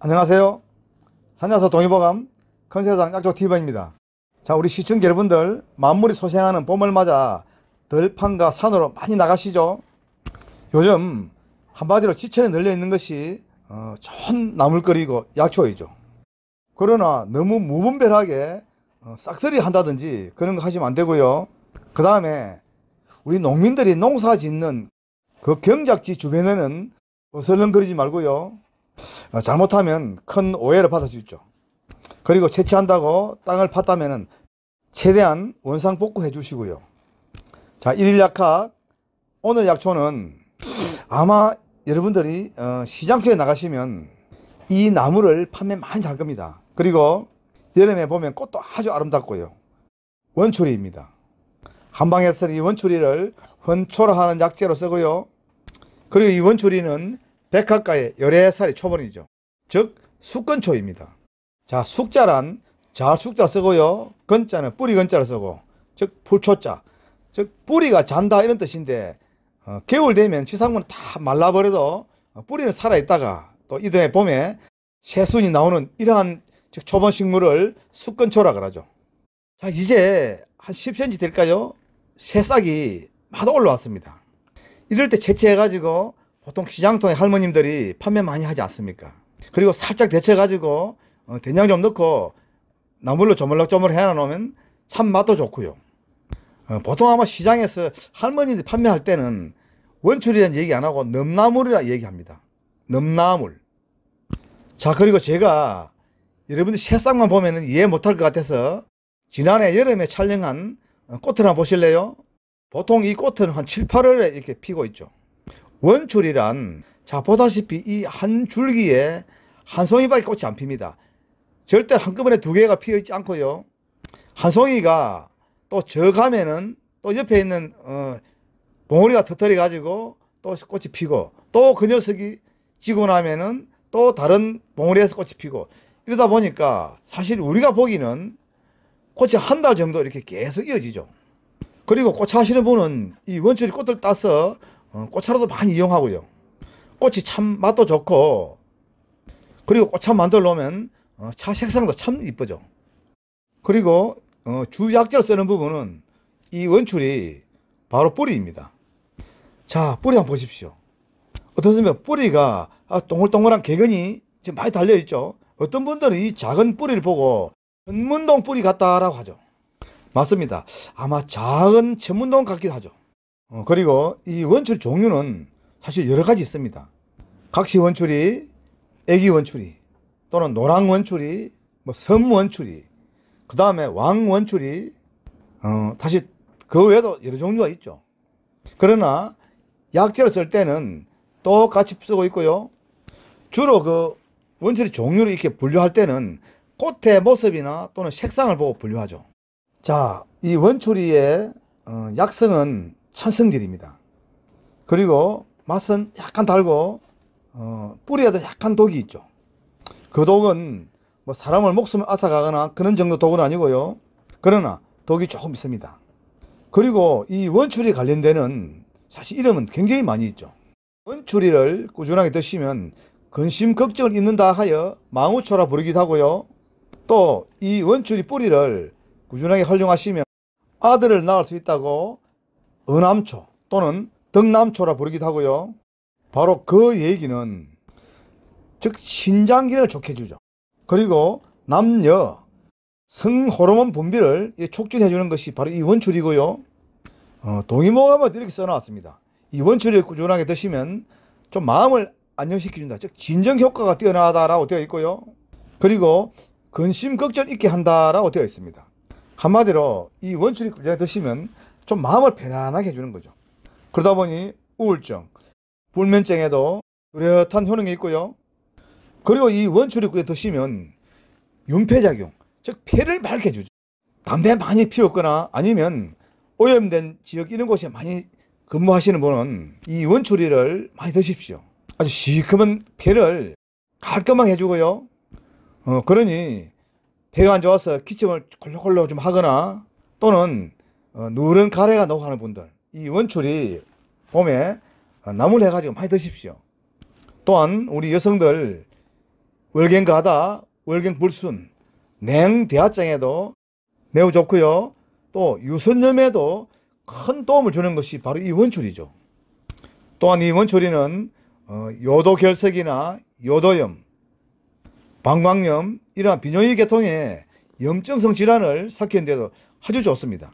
안녕하세요. 산야서 동의보감 컨세상 약조 티버입니다. 자, 우리 시청자 여러분들 만물이 소생하는 봄을 맞아 들판과 산으로 많이 나가시죠. 요즘 한마디로 지천에 늘려 있는 것이 어, 좋은 나물거리고 약초이죠. 그러나 너무 무분별하게 어, 싹쓸이 한다든지 그런 거 하시면 안 되고요. 그 다음에 우리 농민들이 농사 짓는 그 경작지 주변에는 어슬렁거리지 말고요. 어, 잘못하면 큰 오해를 받을 수 있죠. 그리고 채취한다고 땅을 팠다면 최대한 원상 복구해 주시고요. 자, 일일 약학. 오늘 약초는 아마 여러분들이 어, 시장표에 나가시면 이 나무를 판매 많이 할 겁니다. 그리고 여름에 보면 꽃도 아주 아름답고요. 원추리입니다. 한방에서이 원추리를 원초로 하는 약재로 쓰고요. 그리고 이 원추리는 백학과의열4살이 초본이죠. 즉 숙근초입니다. 자 숙자란 잘 숙자를 쓰고요. 건자는 뿌리 건자를 쓰고 즉불초자즉 뿌리가 잔다 이런 뜻인데 어, 겨울 되면 지상군은 다 말라버려도 어, 뿌리는 살아있다가 또 이듬해 봄에 새순이 나오는 이러한 즉 초본 식물을 숙근초라 그러죠. 자 이제 한 10cm 될까요? 새싹이 마다 올라왔습니다. 이럴 때 채취해가지고 보통 시장 통에 할머님들이 판매 많이 하지 않습니까? 그리고 살짝 데쳐가지고 어, 된장 좀 넣고 나물로 조물락조물 해놔놓으면 참 맛도 좋고요. 어, 보통 아마 시장에서 할머니들이 판매할 때는 원추리란 얘기 안 하고 넘나물이라 얘기합니다. 넘나물. 자 그리고 제가 여러분들 새싹만 보면은 이해 못할 것 같아서 지난해 여름에 촬영한 어, 꽃을 한번 보실래요? 보통 이 꽃은 한 7, 8월에 이렇게 피고 있죠. 원출이란 자 보다시피 이 한 줄기에 한 송이밖에 꽃이 안 핍니다. 절대 한꺼번에 두 개가 피어 있지 않고요. 한 송이가 또 저 가면은 또 옆에 있는 어, 봉우리가 터터리 가지고 또 꽃이 피고 또 그 녀석이 지고 나면은 또 다른 봉우리에서 꽃이 피고 이러다 보니까 사실 우리가 보기는 꽃이 한 달 정도 이렇게 계속 이어지죠. 그리고 꽃 하시는 분은 이 원줄이 꽃을 따서 어, 꽃차로도 많이 이용하고요. 꽃이 참 맛도 좋고 그리고 꽃차 만들어 놓으면 어, 차 색상도 참 이쁘죠. 그리고 어, 주약재로 쓰는 부분은 이 원출이 바로 뿌리입니다. 자 뿌리 한번 보십시오. 어떻습니까? 뿌리가 아, 동글동글한 개근이 지금 많이 달려있죠. 어떤 분들은 이 작은 뿌리를 보고 천문동 뿌리 같다라고 하죠. 맞습니다. 아마 작은 천문동 같기도 하죠. 어, 그리고 이 원출 종류는 사실 여러 가지 있습니다. 각시 원출이, 애기 원출이, 또는 노랑 원출이, 뭐섬 원출이, 그 다음에 왕 원출이, 어, 다시 그 외에도 여러 종류가 있죠. 그러나 약재를 쓸 때는 똑같이 쓰고 있고요. 주로 그 원철의 종류를 이렇게 분류할 때는 꽃의 모습이나 또는 색상을 보고 분류하죠. 자, 이 원추리의 어, 약성은 찬성질입니다 그리고 맛은 약간 달고 어, 뿌리에도 약간 독이 있죠. 그 독은 뭐 사람을 목숨을 앗아가거나 그런 정도 독은 아니고요. 그러나 독이 조금 있습니다. 그리고 이 원추리 관련되는 사실 이름은 굉장히 많이 있죠. 원추리를 꾸준하게 드시면 근심 걱정을 잊는다 하여 망우초라 부르기도 하고요. 또 이 원추리 뿌리를 꾸준하게 활용하시면 아들을 낳을 수 있다고 은암초 또는 덕남초라 부르기도 하고요. 바로 그 얘기는 즉신장기를을 좋게 해주죠. 그리고 남녀 성 호르몬 분비를 촉진해 주는 것이 바로 이 원출이고요. 어, 동의모감은 이렇게 써놨습니다. 이 원출을 꾸준하게 드시면 좀 마음을 안정시켜준다. 즉 진정 효과가 뛰어나다라고 되어 있고요. 그리고 근심 걱정 있게 한다라고 되어 있습니다. 한마디로 이 원출이 꾸준하게 드시면 좀 마음을 편안하게 해주는 거죠. 그러다 보니 우울증, 불면증에도 뚜렷한 효능이 있고요. 그리고 이 원추리국에 드시면 윤폐작용, 즉 폐를 밝혀주죠 담배 많이 피웠거나 아니면 오염된 지역 이런 곳에 많이 근무하시는 분은 이 원추리를 많이 드십시오. 아주 시큼한 폐를 깔끔하게 해주고요. 어, 그러니 배가 안 좋아서 기침을 콜록콜록 좀 하거나 또는 어, 누른 가래가 녹아 하는 분들 이 원추리 봄에 어, 나물 해가지고 많이 드십시오. 또한 우리 여성들 월경가다, 월경불순, 냉대하장에도 매우 좋고요. 또 유선염에도 큰 도움을 주는 것이 바로 이 원추리죠. 또한 이 원추리는 어, 요도결석이나 요도염, 방광염 이러한 비뇨기 계통의 염증성 질환을 삭히는 데도 아주 좋습니다.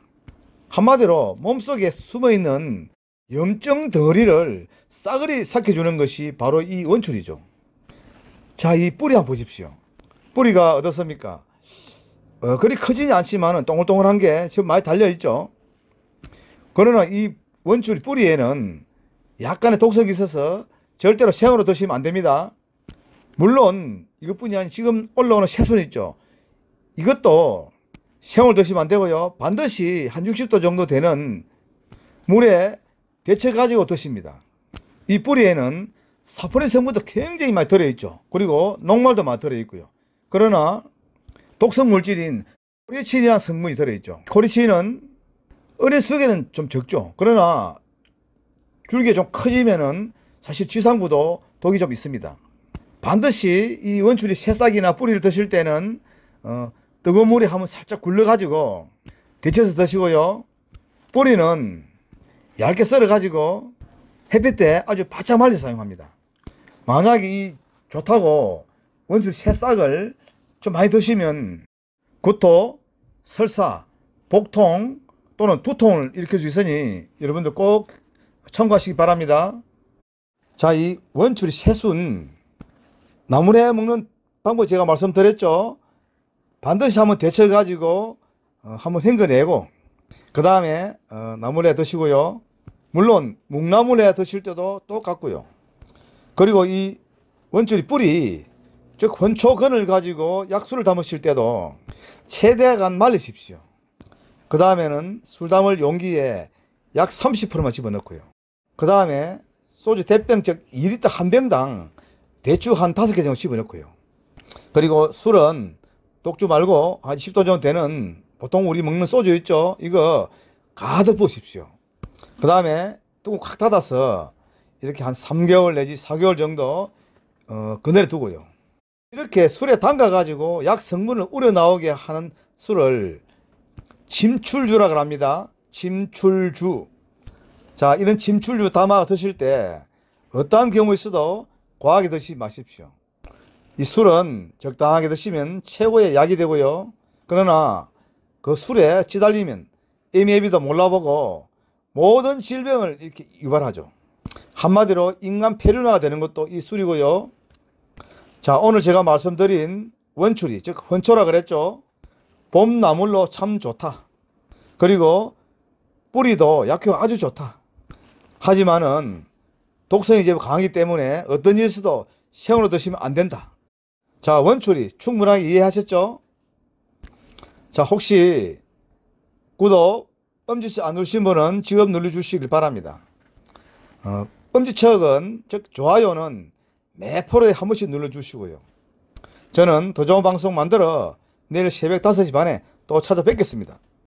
한마디로 몸속에 숨어있는 염증 덩어리를 싸그리 삭혀주는 것이 바로 이원추이죠 자, 이 뿌리 한번 보십시오. 뿌리가 어떻습니까? 어, 그리 크지는 않지만 동글동글한 게 지금 많이 달려있죠. 그러나 이 원추리 뿌리에는 약간의 독성이 있어서 절대로 생으로 드시면 안 됩니다. 물론 이것뿐이 아니라 지금 올라오는 새순 있죠. 이것도 생을 드시면 안 되고요. 반드시 한 60도 정도 되는 물에 데쳐 가지고 드십니다. 이 뿌리에는 사포닌 성분도 굉장히 많이 들어있죠. 그리고 녹말도 많이 들어있고요. 그러나 독성 물질인 코리친이라는 성분이 들어있죠. 코리친은 어린 수에는 좀 적죠. 그러나 줄기가 좀 커지면은 사실 지상부도 독이 좀 있습니다. 반드시 이 원추리 새싹이나 뿌리를 드실 때는 어, 뜨거운 물에 한번 살짝 굴려가지고 데쳐서 드시고요. 뿌리는 얇게 썰어가지고 햇빛에 아주 바짝 말려 사용합니다. 만약에 이 좋다고 원수 새싹을 좀 많이 드시면 구토, 설사, 복통 또는 두통을 일으킬 수 있으니 여러분들 꼭 참고하시기 바랍니다. 자, 이 원추리 새순 나물에 먹는 방법 제가 말씀드렸죠. 반드시 한번 데쳐 가지고 어, 한번 헹궈내고 그 다음에 어, 나물에 드시고요. 물론 묵나물에 드실 때도 똑같고요. 그리고 이 원추리 뿌리 즉 원초근을 가지고 약수를 담으실 때도 최대한 말리십시오. 그 다음에는 술 담을 용기에 약 30%만 집어넣고요. 그 다음에 소주 대병 즉 2리터 한 병당 대추 한 5개 정도 집어넣고요. 그리고 술은 독주 말고 한 10도 정도 되는 보통 우리 먹는 소주 있죠? 이거 가득 부으십시오. 그 다음에 뚜껑 확 닫아서 이렇게 한 3개월 내지 4개월 정도 어, 그늘에 두고요. 이렇게 술에 담가가지고 약 성분을 우려 나오게 하는 술을 침출주라고 합니다. 침출주. 자, 이런 침출주 담아 드실 때 어떠한 경우에 있어도 과하게 드시지 마십시오. 이 술은 적당하게 드시면 최고의 약이 되고요. 그러나 그 술에 찌달리면 애미애비도 몰라보고 모든 질병을 이렇게 유발하죠. 한마디로 인간 폐륜화가 되는 것도 이 술이고요. 자 오늘 제가 말씀드린 원추리 즉 헌초라 그랬죠. 봄나물로 참 좋다. 그리고 뿌리도 약효 아주 좋다. 하지만은 독성이 제 강하기 때문에 어떤 일에서도 생으로 드시면 안 된다. 자, 원추리 충분하게 이해하셨죠? 자, 혹시 구독, 엄지척 안 누르신 분은 지금 눌러주시길 바랍니다. 어, 엄지척은, 즉, 좋아요는 매 프로에 한 번씩 눌러주시고요. 저는 더좋 방송 만들어 내일 새벽 5시 반에 또 찾아뵙겠습니다.